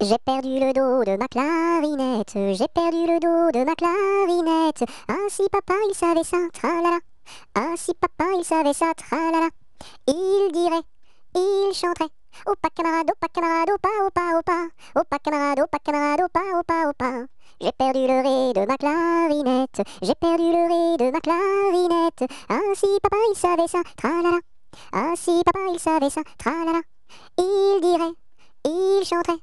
J'ai perdu le dos de ma clarinette, j'ai perdu le dos de ma clarinette. Ainsi ah papa il savait ça, tralala. la. Ah ainsi papa il savait ça, tralala. Il dirait, il chanterait. pas camarade, pas camarade, au pas. opa. pas camarade, pas camarade, pas au pas. J'ai perdu le ré de ma clarinette, j'ai perdu le ré de ma clarinette. Ainsi ah papa il savait ça, tralala. Ainsi ainsi papa il savait ça, tralala. Il dirait, il chanterait.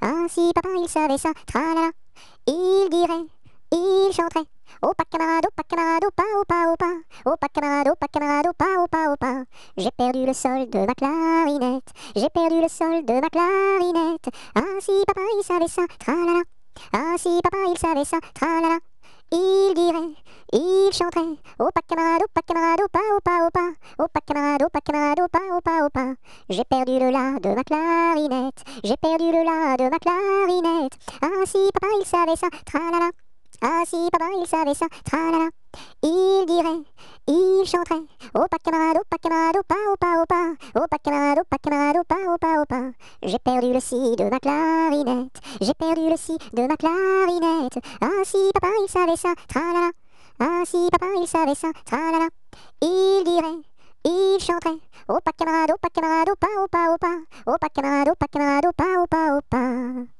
Ainsi papa il savait ça, tralala, il dirait, il chanterait. Oh pas camarade, oh pas camarade, oh pas, au pas, oh pas, pas camarade, oh pas camarade, oh pas, J'ai perdu le sol de ma clarinette, j'ai perdu le sol de ma clarinette. Ainsi papa il savait ça, tralala. Ah papa il savait ça, tralala. Il il chanterait pas camarade, opa camarade, opa, au opa Opa camarade, opa camarade, opa, opa, opa J'ai perdu le la de ma clarinette J'ai perdu le la de ma clarinette Ainsi ah, papa il savait ça, tralala Ah si papa il savait ça, tralala il dirait, il chanterait au pas camarade, pas camarade, opa, opa, oh, pas camarade, opa camarade, opa, opa, opa J'ai perdu le si de ma clarinette J'ai perdu le si de ma clarinette Ainsi ah, papa il savait ça, tralala ah si papa il savait ça, tralala, il dirait, il chanterait. Opa camarade, opa camarade, opa opa opa, opa camarade, opa camarade, opa opa opa.